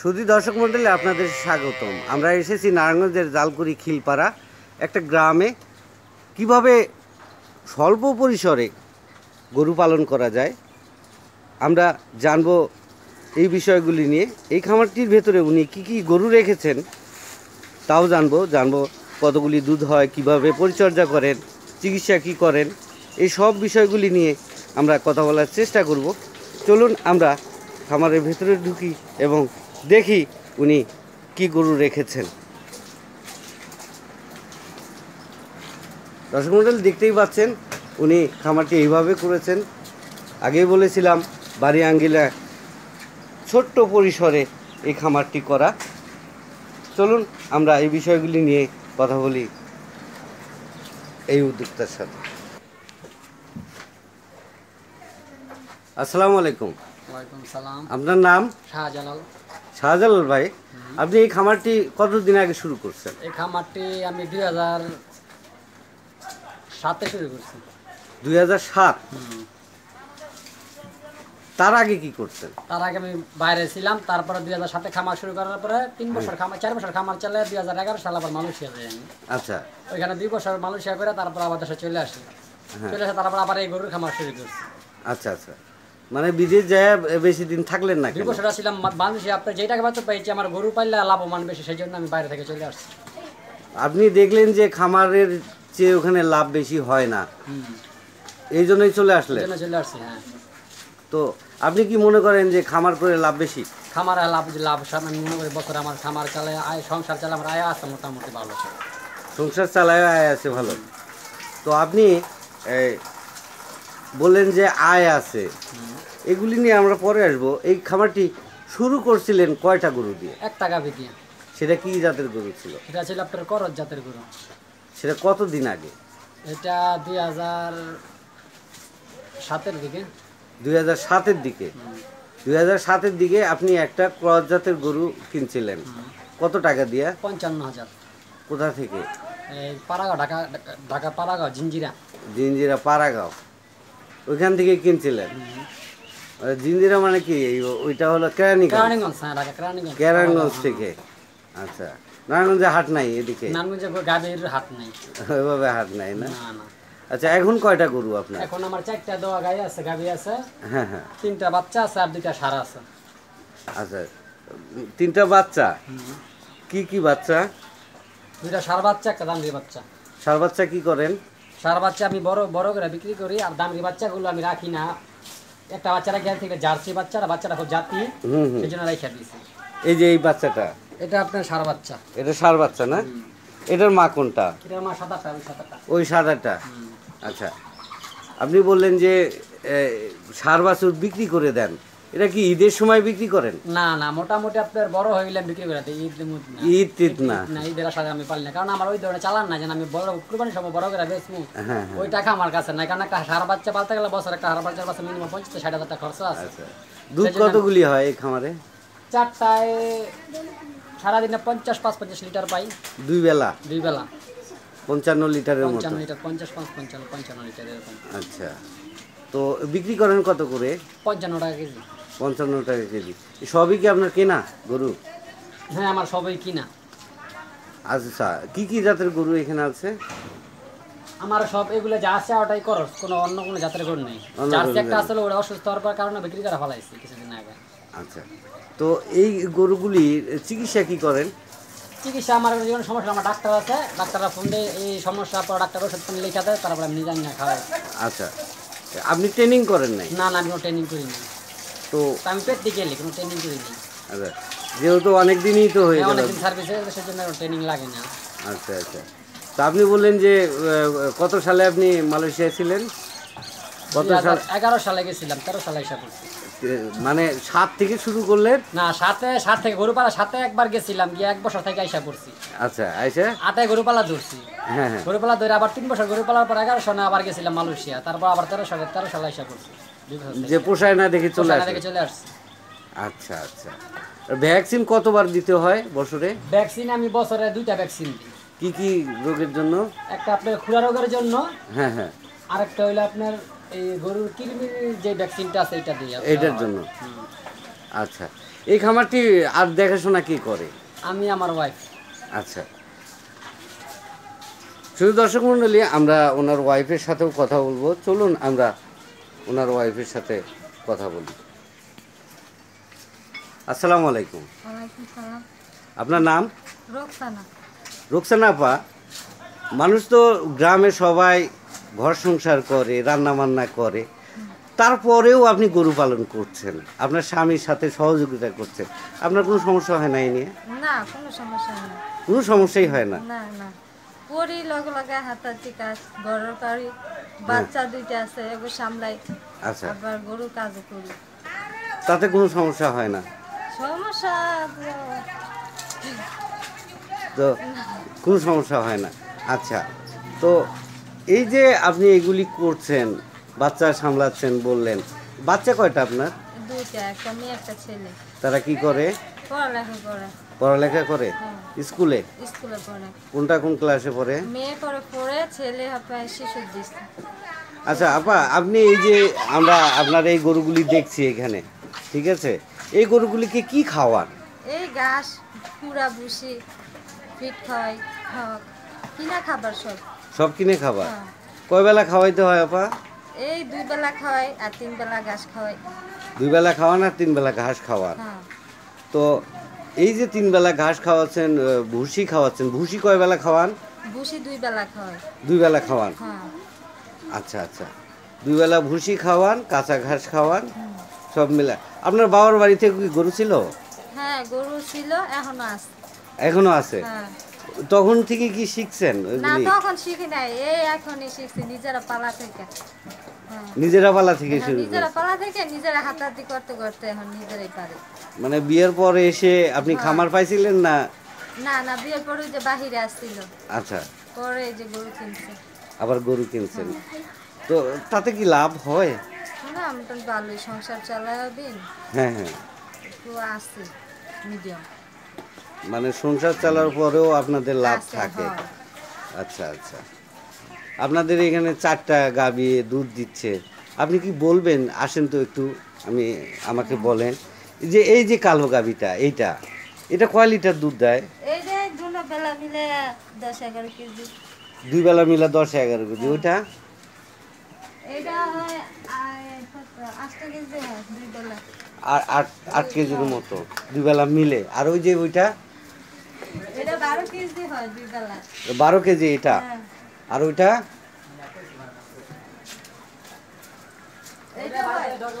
সুধী দর্শক মন্ডলী আপনাদের স্বাগতম আমরা এসেছি নারায়ণগঞ্জের জালকুড়ি খিলপাড়া একটা গ্রামে কিভাবে স্বল্প পরিসরে গরু পালন করা যায় আমরা জানব এই বিষয়গুলি নিয়ে এই খামারটির ভেতরে উনি কি কি গরু রেখেছেন তাও জানব জানব কতগুলি দুধ হয় কিভাবে পরিচর্যা করেন চিকিৎসা কি করেন এই সব বিষয়গুলি নিয়ে আমরা কথা বলার চেষ্টা করব চলুন আমরা খামারের ভেতরে ঢুকি এবং দেখি উনি কি গরু রেখেছেন দর্শক মন্ডল দেখতেই পাচ্ছেন উনি খামারটি এইভাবে করেছেন আগেই বলেছিলাম বাড়ি আঙ্গিলা ছোট্ট পরিসরে এই খামারটি করা চলুন আমরা এই বিষয়গুলি নিয়ে কথা বলি এই উদ্যোক্তার সাথে আসসালামু আলাইকুম আপনার নাম শাহজালাল শাহজালাল ভাই আপনি এই খামারটি কতদিন আগে শুরু করছেন এই খামারটি আমি দুই হাজার সাতে শুরু করছি দুই হাজার সাত তার আগে কি করতেন তার আগে আমি বাইরে ছিলাম তারপরে দুই হাজার সাতে খামার শুরু করার পরে তিন বছর খামার চার বছর খামার চালে দুই হাজার এগারো সালে আবার মালয়েশিয়া যাই আমি আচ্ছা ওইখানে দুই বছর মালয়েশিয়া করে তারপর আবার দেশে চলে আসি হ্যাঁ। চলে আসে তারপর আবার এই গরুর খামার শুরু করছি আচ্ছা আচ্ছা মানে বিদেশ যায় বেশি দিন থাকলেন না দুই বছর আসছিলাম বাংলাদেশে আপনার যেই টাকা বাচ্চা পেয়েছি আমার গরু পাইলে লাভবান বেশি সেই জন্য আমি বাইরে থেকে চলে আসছি আপনি দেখলেন যে খামারের চেয়ে ওখানে লাভ বেশি হয় না এই জন্যই চলে আসলে চলে আসছি হ্যাঁ তো আপনি কি মনে করেন যে খামার করে লাভ বেশি খামার লাভ লাভ আমি মনে করি বছর আমার খামার চালে আয় সংসার চালা আমার আয় আছে মোটামুটি ভালো সংসার চালায় আয় আছে ভালো তো আপনি বললেন যে আয় আছে এগুলি নিয়ে আমরা পরে আসব এই খামারটি শুরু করছিলেন কয়টা গরু দিয়ে এক টাকা দিয়ে সেটা কি জাতের গরু ছিল এটা ছিল আপনার করজ জাতের গরু সেটা কতদিন আগে এটা দুই হাজার সাতের দিকে দুই হাজার সাতের দিকে দুই হাজার সাতের দিকে আপনি একটা করজ জাতের গরু কিনছিলেন কত টাকা দিয়ে পঞ্চান্ন হাজার কোথা থেকে পাড়াগাঁও ঢাকা ঢাকা পাড়াগাঁও জিঞ্জিরা জিঞ্জিরা পাড়াগাঁও ওইখান থেকে কিনছিলেন জিন্দিরা মানে কি ওইটা হলো হ্যাঁ, কেরানীগঞ্জ থেকে আচ্ছা নারায়ণগঞ্জে হাট নাই এদিকে হাট নাই ওইভাবে হাট নাই না আচ্ছা এখন কয়টা গরু আপনার এখন আমার চারটা দোয়া গাই আছে গাবি আছে হ্যাঁ হ্যাঁ তিনটা বাচ্চা আছে আর দুইটা সার আছে আচ্ছা তিনটা বাচ্চা কি কি বাচ্চা দুইটা সার বাচ্চা একটা দামরি বাচ্চা সার বাচ্চা কি করেন সার বাচ্চা আমি বড় বড় করে বিক্রি করি আর দামরি বাচ্চাগুলো আমি রাখি না একটা বাচ্চারা গেল থেকে জার্সি বাচ্চারা বাচ্চারা খুব জাতি সেজন্য জন্য রাইখা দিয়েছি এই যে এই বাচ্চাটা এটা আপনার সার বাচ্চা এটা সার বাচ্চা না এটার মা কোনটা এটার মা সাদাটা ওই সাদাটা ওই সাদাটা আচ্ছা আপনি বললেন যে সার বাছুর বিক্রি করে দেন এটা কি ঈদের সময় বিক্রি করেন না না মোটামুটি আপনার বড় হয়ে গেলে বিক্রি করে ঈদ ঈদ ঈদ না না ঈদের আশা আমি পারি না কারণ আমার ওই ধরনের চালান না যেন আমি বড় কুরবানি সময় বড় করে বেচবো হ্যাঁ, হ্যাঁ। ওই টাকা আমার কাছে না কারণ একটা হার বাচ্চা পালতে গেলে বছর একটা হার বাচ্চার কাছে মিনিমাম পঞ্চাশ ষাট হাজার টাকা খরচ আছে আচ্ছা। দুধ কতগুলি হয় এই খামারে চারটায় সারাদিনে পঞ্চাশ পাঁচ পঞ্চাশ লিটার পাই দুই বেলা দুই বেলা পঞ্চান্ন লিটারের মতো পঞ্চান্ন লিটার পঞ্চাশ পাঁচ পঞ্চান্ন পঞ্চান্ন লিটার এরকম আচ্ছা তো বিক্রি করেন কত করে পঞ্চান্ন টাকা কেজি পঞ্চান্ন টাকা কেজি সবই কি আপনার কেনা গরু হ্যাঁ আমার সবই কিনা আচ্ছা, আচ্ছা। কি কি জাতের গরু এখানে আছে আমার সব এগুলো যা আছে ওটাই করস কোনো অন্য কোনো জাতের গরু নেই জার্সি একটা আসলে ওরা অসুস্থ হওয়ার পর কারণে বিক্রি করা ফেলাইছি কিছুদিন আগে আচ্ছা তো এই গরুগুলি চিকিৎসা কি করেন চিকিৎসা আমার জীবন সমস্যা আমার ডাক্তার আছে ডাক্তাররা ফোন দেয় এই সমস্যা পর ডাক্তার ওষুধ লিখা দেয় তারপরে আমি নিজে না খাওয়াই আচ্ছা আপনি ট্রেনিং করেন নাই না না আমি কোনো ট্রেনিং না তো আমি প্র্যাকটিক্যালি কোনো ট্রেনিং না আচ্ছা যেহেতু অনেক দিনই তো হয়ে হ্যাঁ, গেল সার্ভিসে সেজন্য ট্রেনিং লাগে না আচ্ছা আচ্ছা তো আপনি বললেন যে কত সালে আপনি মালয়েশিয়া ছিলেন এগারো সালে গেছিলাম তেরো সালে করছি মানে সাত থেকে শুরু করলে না সাথে সাত থেকে গরুপালা সাথে একবার গেছিলাম গিয়ে এক বছর থেকে আইসা করছি আচ্ছা আইসা আটে গরুপালা ধরছি হ্যাঁ, হ্যাঁ গরুপালা ধরে আবার তিন বছর গরুপালার পর এগারো সনে আবার গেছিলাম মালয়েশিয়া তারপর আবার তেরো সালে তেরো সালে আইসা করছি যে পোষায় না দেখে চলে আসে চলে আসছে আচ্ছা আচ্ছা ভ্যাকসিন কতবার দিতে হয় বছরে ভ্যাকসিন আমি বছরে দুইটা ভ্যাকসিন দিই কি কি রোগের জন্য একটা আপনার খুরা রোগের জন্য হ্যাঁ হ্যাঁ আরেকটা হইলো আপনার এই গরুর কৃমির যে জন্য আচ্ছা এই খামারটি আর দেখাশোনা করে আমি আমার ওয়াইফ আচ্ছা শুধু আমরা ওনার ওয়াইফের সাথেও কথা বলবো চলুন আমরা ওনার ওয়াইফের সাথে কথা আসসালামু আলাইকুম আপনার নাম রোকসানা মানুষ তো গ্রামে সবাই ঘর সংসার করে রান্নাবান্না করে তারপরেও আপনি গরু পালন করছেন আপনার স্বামীর সাথে সহযোগিতা করছেন আপনার কোনো সমস্যা হয় না এই নিয়ে না কোনো সমস্যা হয় না কোনো সমস্যাই হয় না না না করি লগে লগে হাতাতি কাজ ঘরের করি বাচ্চা হ্যাঁ। দুইটা আছে এগো সামলাই আচ্ছা আবার গরু কাজ করি তাতে কোনো সমস্যা হয় না সমস্যা তো কোনো সমস্যা হয় না আচ্ছা তো এই যে আপনি এগুলি করছেন বাচ্চা সামলাচ্ছেন বললেন বাচ্চা কয়টা আপনার তারা কি করে পড়ালেখা করে হ্যাঁ। স্কুলে কোনটা কোন ক্লাসে পড়ে আচ্ছা আপা আপনি এই যে আমরা আপনার এই গরুগুলি দেখছি এখানে ঠিক আছে এই গরুগুলিকে কি খাওয়ান এই ঘাস কুড়া ভুসি ফিট খাওয়াই খাওয়া কিনা খাবার সব সব কিনে খাবা কয় বেলা খাওয়াইতে হয় আপা এই দুই বেলা খাওয়াই আর তিন বেলা ঘাস খাওয়াই দুই বেলা খাওয়ান আর তিন বেলা ঘাস খাওয়ান হ্যাঁ। তো এই যে তিন বেলা ঘাস খাওয়াচ্ছেন ভুসি খাওয়াচ্ছেন ভুসি কয় বেলা খাওয়ান ভুসি দুই বেলা খাওয়াই দুই বেলা খাওয়ান হ্যাঁ। আচ্ছা আচ্ছা দুই বেলা ভুসি খাওয়ান কাঁচা ঘাস খাওয়ান সব মিলে আপনার বাবার বাড়িতে কি গরু ছিল হ্যাঁ গরু ছিল এখনো আছে এখনো আছে হ্যাঁ তখন থেকে কি শিখছেন না তখন শিখি নাই এই এখনই শিখছি নিজেরা পালা থেকে হ্যাঁ। নিজেরা পালা থেকে হ্যাঁ, শুরু নিজেরা পালা থেকে নিজেরা হাতাহাতি করতে করতে এখন নিজেরাই পারে মানে বিয়ের পরে এসে আপনি হ্যাঁ। খামার পাইছিলেন না না না বিয়ের পরে যে বাহিরে আসছিল আচ্ছা পরে যে গরু কিনছে আবার গরু কিনছেন তো তাতে কি লাভ হয় না মোটামুটি ভালোই সংসার চালাবেন হ্যাঁ হ্যাঁ তো আছে মিডিয়াম মানে সংসার চালার পরেও আপনাদের লাভ থাকে হ্যাঁ। আচ্ছা আচ্ছা আপনাদের এখানে চারটা গাবি দুধ দিচ্ছে আপনি কি বলবেন আসেন তো একটু আমি আমাকে হ্যাঁ। বলেন যে এই যে কালো গাবিটা এইটা এটা কয় লিটার দুধ দেয় দুই বেলা মিলে দশ এগারো কেজি হ্যাঁ। ওইটা আর আট আট কেজির মতো দুই বেলা মিলে আর ওই যে ওইটা বারো কেজি এটা হ্যাঁ। আর ওইটা দশ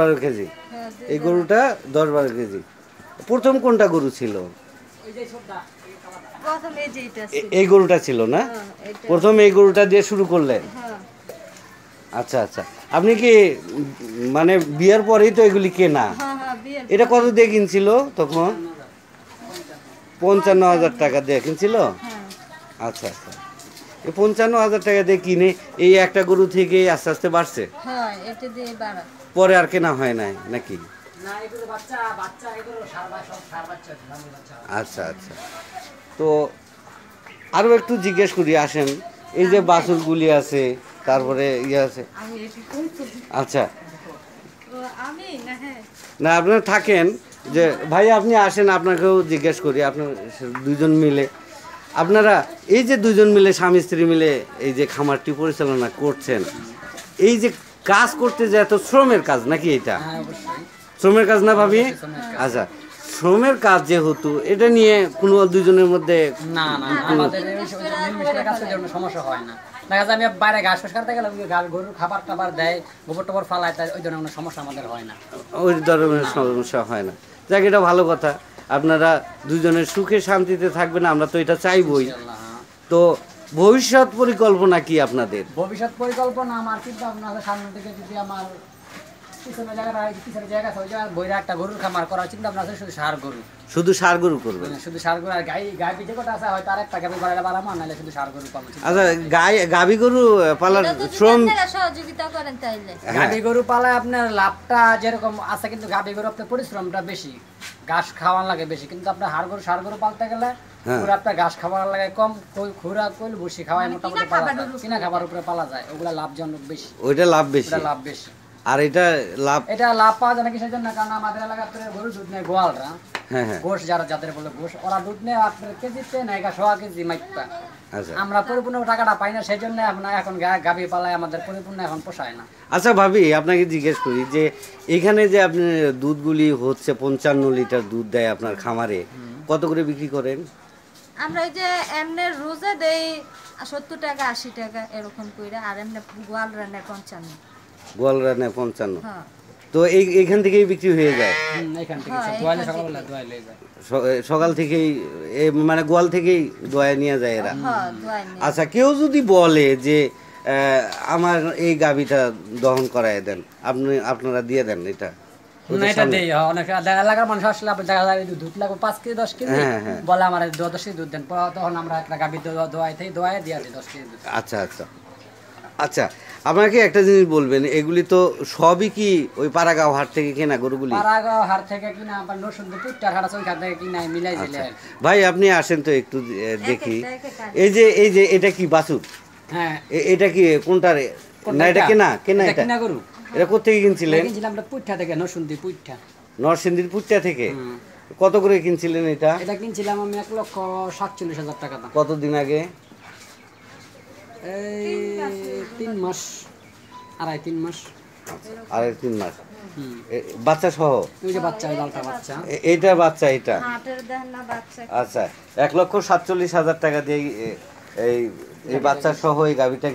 বারো কেজি হ্যাঁ, এই গরুটা দশ বারো কেজি প্রথম কোনটা গরু ছিল এই গরুটা ছিল না হ্যাঁ, প্রথম এই গরুটা দিয়ে শুরু করলেন আচ্ছা আচ্ছা আপনি কি মানে বিয়ের পরেই তো এগুলি কেনা এটা কত দিয়ে কিনছিল তখন পঞ্চান্ন হাজার টাকা দিয়ে কিনছিল হ্যাঁ। আচ্ছা আচ্ছা এই পঞ্চান্ন হাজার টাকা দিয়ে কিনে এই একটা গরু থেকে আস্তে আস্তে বাড়ছে হ্যাঁ, পরে আর কেনা হয় নাই নাকি আচ্ছা আচ্ছা তো আরও একটু জিজ্ঞেস করি আসেন এই যে বাসুরগুলি আছে তারপরে ইয়ে আছে আচ্ছা হ্যাঁ। না আপনারা থাকেন যে ভাই আপনি আসেন আপনাকেও জিজ্ঞেস করি আপনার দুজন মিলে আপনারা এই যে দুজন মিলে স্বামী স্ত্রী মিলে এই যে খামারটি পরিচালনা করছেন এই যে কাজ করতে যে এত শ্রমের কাজ নাকি এটা হ্যাঁ, শ্রমের কাজ না ভাবি আচ্ছা শ্রমের কাজ যেহেতু এটা নিয়ে কোনো দুজনের মধ্যে না না সমস্যা হয় না দেখা যায় আমি বাইরে ঘাস ফুস কাটতে গেলে গরুর খাবার টাবার দেয় গোবর টোবর ফালায় তাই ওই ধরনের কোনো সমস্যা আমাদের হয় না ওই ধরনের সমস্যা হয় না যাক এটা ভালো কথা আপনারা দুজনের সুখে শান্তিতে থাকবেন আমরা তো এটা চাইবই তো ভবিষ্যৎ পরিকল্পনা কি আপনাদের ভবিষ্যৎ পরিকল্পনা আমার কিন্তু আপনাদের সামনে থেকে যদি আমার গরু আপনার লাভটা যেরকম আছে কিন্তু গাবি গরু আপনার পরিশ্রমটা বেশি ঘাস খাওয়ার লাগে বেশি কিন্তু আপনার হাড় গরু সার গরু পালতে গেলে খুরাপটা হ্যাঁ। ঘাস খাওয়ার লাগে কম খুরা কইল ভুসি খাওয়ায় মানে মোটামুটি পালা যায় কিনা খাবার উপরে পালা যায় ওগুলা লাভজনক বেশি ওইটা লাভ বেশি লাভ বেশি আর এটা লাভ এটা লাভ পাওয়া যায় নাকি কারণ আমাদের দুধ নেয় গোয়ালরা হ্যাঁ, হ্যাঁ। যারা যাদের বলে ওরা দুধ নেয় আপনার নেয় সোয়া কেজি মাইকটা আচ্ছা। আমরা পরিপূর্ণ টাকাটা পাই না সেই জন্য আপনার এখন গাভি পালায় আমাদের পরিপূর্ণ এখন পোষায় না আচ্ছা ভাবি আপনাকে জিজ্ঞেস করি যে এখানে যে আপনি দুধগুলি হচ্ছে পঞ্চান্ন লিটার দুধ দেয় আপনার খামারে কত করে বিক্রি করেন আমরা ওই যে এমনি রোজে দেই সত্তর টাকা আশি টাকা এরকম কইরা আর এমনি গোয়াল রান্নায় পঞ্চান্ন গোয়ালরানে পঞ্চান্ন হ্যাঁ। তো এই এখান থেকেই বিক্রি হয়ে যায় হ্যাঁ, সকাল থেকেই মানে গোয়াল থেকেই দোয়া নিয়ে যায় এরা হ্যাঁ, আচ্ছা কেউ যদি বলে যে আমার এই গাভিটা দহন করায় দেন আপনি আপনারা দিয়ে দেন এটা মানুষ আসলে দেখা দুধ লাগবে পাঁচ দশ কেজি বলে আমার দুধ দেন তখন আমরা একটা থেকে দিয়ে দিই দশ কেজি আচ্ছা আচ্ছা আচ্ছা আপনাকে একটা জিনিস বলবেন এগুলি তো সবই কি ওই পাড়াগাঁও হাট থেকে কেনা গরুগুলি পাড়াগাঁও হাট থেকে কিনা আবার নসুন্দর পুট্টার হাট আছে ওইখান থেকে কিনা মিলাই আচ্ছা। দিলে ভাই আপনি আসেন তো একটু দেখি এই যে এই যে এটা কি বাছুর হ্যাঁ এটা কি কোনটার না এটা কেনা কেনা এটা কেনা গরু এটা কোথা থেকে কিনছিলেন কিনছিলাম আমরা পুট্টা থেকে নরসিংদী পুইঠা নরসিংদীর পুট্টা থেকে কত করে কিনছিলেন এটা এটা কিনছিলাম আমি এক লক্ষ সাতচল্লিশ হাজার টাকা কতদিন আগে তিন মাস তিন মাস তিন মাস এইটা বাচ্চা এটা হ্যাঁ, আচ্ছা এক লক্ষ সাতচল্লিশ হাজার টাকা দিয়ে এই এই বাচ্চা সহ এই গাভীটা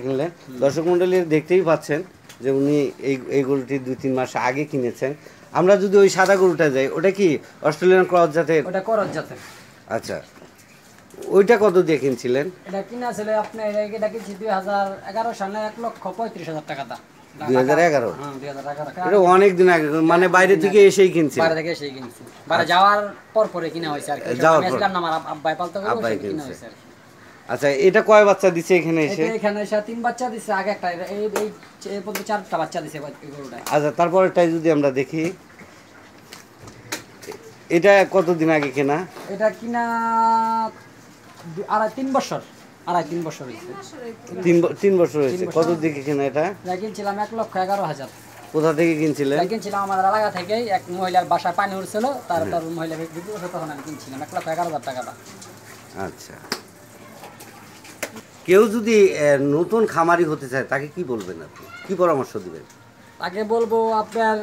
দর্শক মন্ডলী দেখতেই পাচ্ছেন যে উনি এই এই গরুটি দুই তিন মাস আগে কিনেছেন আমরা যদি ওই সাদা গরুটা যাই ওটা কি অস্ট্রেলিয়ান ক্রস ক্রস জাতের আচ্ছা ওইটা কত দিয়ে কিনছিলেন এটা কিনা ছিল আপনি এটা কিনছি দুই হাজার এগারো সালে এক লক্ষ পঁয়ত্রিশ হাজার টাকা দা দুই হ্যাঁ, এটা অনেক দিন আগে মানে বাইরে থেকে এসেই কিনছি বাইরে থেকে এসেই কিনছি বাইরে যাওয়ার পর পরে কিনা আর কি আচ্ছা, যাওয়ার পর আমার আব্বাই কিনা আচ্ছা এটা কয় বাচ্চা দিছে এখানে এসে এখানে এসে তিন বাচ্চা দিছে আগে একটা এই এই চারটা বাচ্চা দিছে আচ্ছা তারপরেরটাই যদি আমরা দেখি এটা কতদিন আগে কেনা এটা কিনা আড়াই তিন বছর আড়াই তিন বছর হয়েছে তিন বছর হয়েছে কত দিকে এটা কিনছিলাম এক লক্ষ এগারো হাজার কোথা থেকে কিনছিলেন কিনছিলাম আমাদের এলাকা থেকে এক মহিলার বাসায় পানি উঠছিল তার তার তখন আমি কিনছিলাম এক লক্ষ এগারো হাজার টাকাটা আচ্ছা কেউ যদি নতুন খামারি হতে চায় তাকে কি বলবেন আপনি কি পরামর্শ দিবেন তাকে বলবো আপনার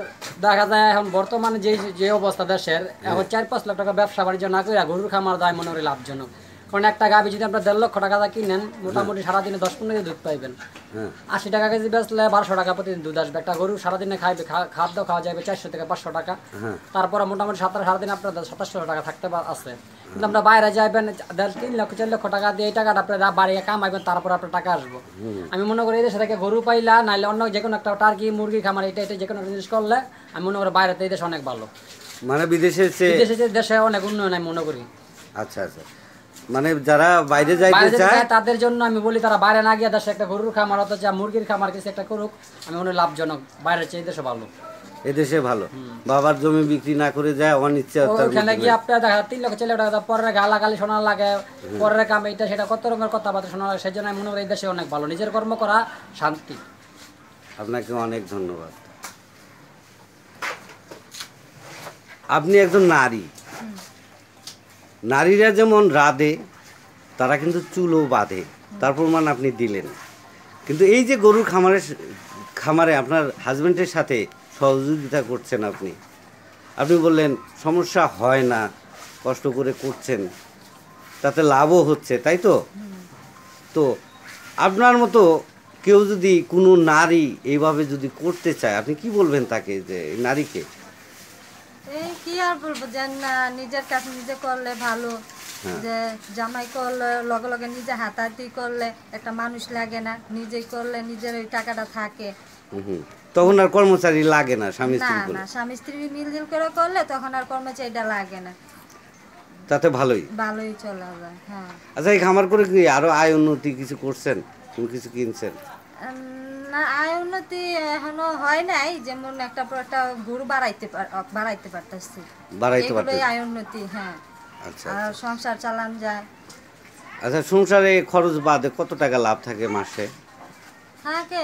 দেখা যায় এখন বর্তমানে যে যে অবস্থা দেশের হ্যাঁ। এখন চার পাঁচ লাখ টাকা ব্যবসা বাণিজ্য না করে গরুর খামার দেয় মনে হয় লাভজনক কারণ একটা গাভী যদি আপনার দেড় লক্ষ টাকা দিয়ে কিনেন মোটামুটি হ্যাঁ। সারাদিনে দশ পনেরো কেজি দুধ পাইবেন হ্যাঁ। আশি টাকা কেজি বেচলে বারোশো টাকা প্রতিদিন দুধ আসবে একটা গরু সারাদিনে খাইবে খাদ্য খাওয়া যাবে চারশো থেকে পাঁচশো টাকা হ্যাঁ। তারপরে মোটামুটি সাতটা সারাদিন আপনার সাতাশশো টাকা থাকতে আছে কিন্তু আপনার বাইরে যাবেন দেড় তিন লক্ষ চার লক্ষ টাকা দিয়ে এই টাকাটা আপনার বাড়িয়ে কামাইবেন তারপর আপনার টাকা আসবো আমি মনে করি এই দেশে থেকে গরু পাইলা নাহলে অন্য যে কোনো একটা টার্কি মুরগি খামার এটা এটা যে কোনো জিনিস করলে আমি মনে করি বাইরেতে এই দেশ অনেক ভালো মানে বিদেশে দেশে অনেক উন্নয়ন আমি মনে করি আচ্ছা আচ্ছা মানে যারা বাইরে যাইতে চায় তাদের জন্য আমি বলি তারা বাইরে না গিয়ে দেশে একটা গরুর খামার অথবা যা মুরগির খামার কিছু একটা করুক আমি মনে লাভজনক বাইরে চেয়ে দেশে ভালো এদেশে ভালো বাবার জমি বিক্রি না করে যায় অনিচ্ছা ওখানে গিয়ে আপনার দেখা তিন লক্ষ ছেলে টাকা পরের গালাগালি শোনা লাগে পরের কাম এটা সেটা কত রকমের কথাবার্তা শোনা লাগে সেই জন্য আমি মনে করি দেশে অনেক ভালো নিজের কর্ম করা শান্তি আপনাকে অনেক ধন্যবাদ আপনি একজন নারী নারীরা যেমন রাঁধে তারা কিন্তু চুলও বাঁধে তার প্রমাণ আপনি দিলেন কিন্তু এই যে গরুর খামারের খামারে আপনার হাজব্যান্ডের সাথে সহযোগিতা করছেন আপনি আপনি বললেন সমস্যা হয় না কষ্ট করে করছেন তাতে লাভও হচ্ছে তাই তো তো আপনার মতো কেউ যদি কোনো নারী এইভাবে যদি করতে চায় আপনি কি বলবেন তাকে যে নারীকে এই কি আর বলবো যে না নিজের কাছে নিজে করলে ভালো হ্যাঁ। যে জামাই করলে লগে লগে নিজে হাতাহাতি করলে একটা মানুষ লাগে না নিজেই করলে নিজের ওই টাকাটা থাকে তখন আর কর্মচারী লাগে না স্বামী না না স্বামী স্ত্রী মিলজুল করে করলে তখন আর কর্মচারীটা লাগে না তাতে ভালোই ভালোই চলে যায় হ্যাঁ আচ্ছা এই খামার করে কি আরো আয় উন্নতি কিছু করছেন কিছু কিনছেন না আয় উন্নতি এখনো হয় নাই যেমন একটা পর একটা গরু বাড়াইতে বাড়াইতে পারতেছি বাড়াইতে পারতাছি আয় উন্নতি হ্যাঁ আচ্ছা আর আচ্ছা। সংসার চালান যায় আচ্ছা সংসারে খরচ বাদে কত টাকা লাভ থাকে মাসে থাকে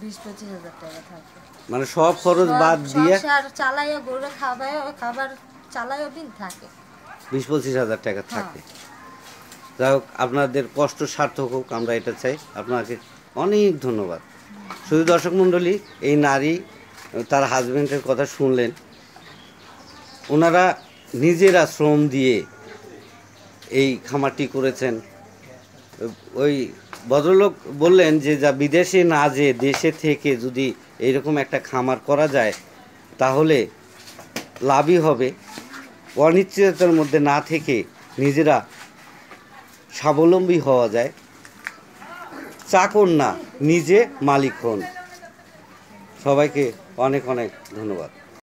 বিশ পঁচিশ হাজার টাকা থাকে মানে সব খরচ বাদ দিয়ে সংসার চালাইয়া গরু খাওয়ায়ও খাবার চালাইও দিন থাকে বিশ পঁচিশ হাজার টাকা হ্যাঁ। থাকে যাই হোক আপনাদের কষ্ট সার্থক হোক আমরা এটা চাই আপনাকে অনেক ধন্যবাদ শুধু দর্শক মণ্ডলী এই নারী তার হাজব্যান্ডের কথা শুনলেন ওনারা নিজেরা শ্রম দিয়ে এই খামারটি করেছেন ওই ভদ্রলোক বললেন যে যা বিদেশে না যে দেশে থেকে যদি এইরকম একটা খামার করা যায় তাহলে লাভই হবে অনিশ্চয়তার মধ্যে না থেকে নিজেরা স্বাবলম্বী হওয়া যায় চাকর না নিজে মালিক হন সবাইকে অনেক অনেক ধন্যবাদ